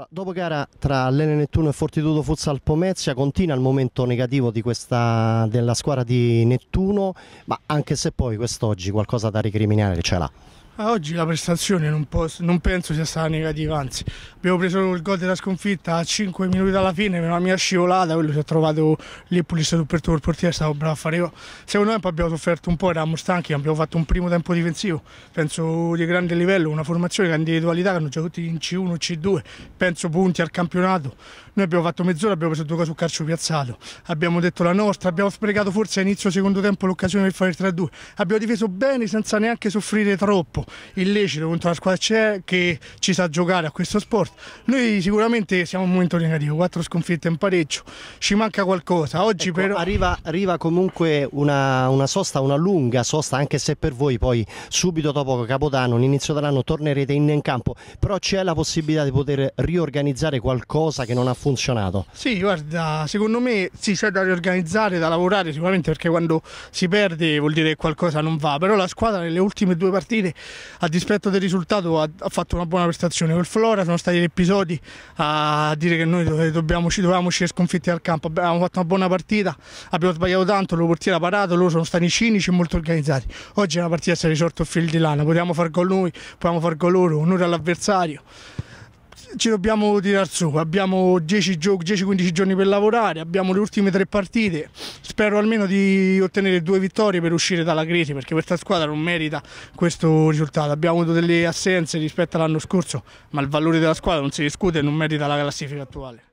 Allora, dopo gara tra Lene Nettuno e Fortitudo Futsal Pomezia continua il momento negativo questa, della squadra di Nettuno, ma anche se poi quest'oggi qualcosa da recriminare ce l'ha. A ah, oggi la prestazione non, posso, non, penso sia stata negativa, anzi abbiamo preso il gol della sconfitta a 5 minuti dalla fine, una mia scivolata, quello si è trovato lì pulito tutto il portiere, è stato bravo a fare io. Secondo me poi abbiamo sofferto un po', eravamo stanchi, abbiamo fatto un primo tempo difensivo, penso di grande livello, una formazione con individualità che hanno già tutti in C1, C2, penso punti al campionato. Noi abbiamo fatto mezz'ora, abbiamo preso due cose sul calcio piazzato, abbiamo detto la nostra, abbiamo sprecato forse a inizio secondo tempo l'occasione per fare il 3-2, abbiamo difeso bene senza neanche soffrire troppo illecito contro la squadra c'è che ci sa giocare a questo sport. Noi sicuramente siamo un momento negativo, quattro sconfitte in pareggio, ci manca qualcosa. Oggi ecco, però... arriva, arriva comunque una, una, sosta, una lunga sosta, anche se per voi poi subito dopo Capodanno, l'inizio dell'anno, tornerete in campo, però c'è la possibilità di poter riorganizzare qualcosa che non ha funzionato. Sì, guarda, secondo me sì, c'è da riorganizzare, da lavorare sicuramente perché quando si perde vuol dire che qualcosa non va, però la squadra nelle ultime due partite a dispetto del risultato ha, ha fatto una buona prestazione col Flora, sono stati gli episodi a dire che noi dobbiamo, ci dovevamo uscire sconfitti dal campo, abbiamo fatto una buona partita, abbiamo sbagliato tanto, lo portiere ha parato, loro sono stati cinici e molto organizzati. Oggi è una partita che si è risorto il fil di lana, potevamo far gol noi, potevamo far gol loro, onore all'avversario ci dobbiamo tirare su, abbiamo 10-15 giorni per lavorare, abbiamo le ultime tre partite, spero almeno di ottenere due vittorie per uscire dalla crisi perché questa squadra non merita questo risultato, abbiamo avuto delle assenze rispetto all'anno scorso ma il valore della squadra non si discute e non merita la classifica attuale.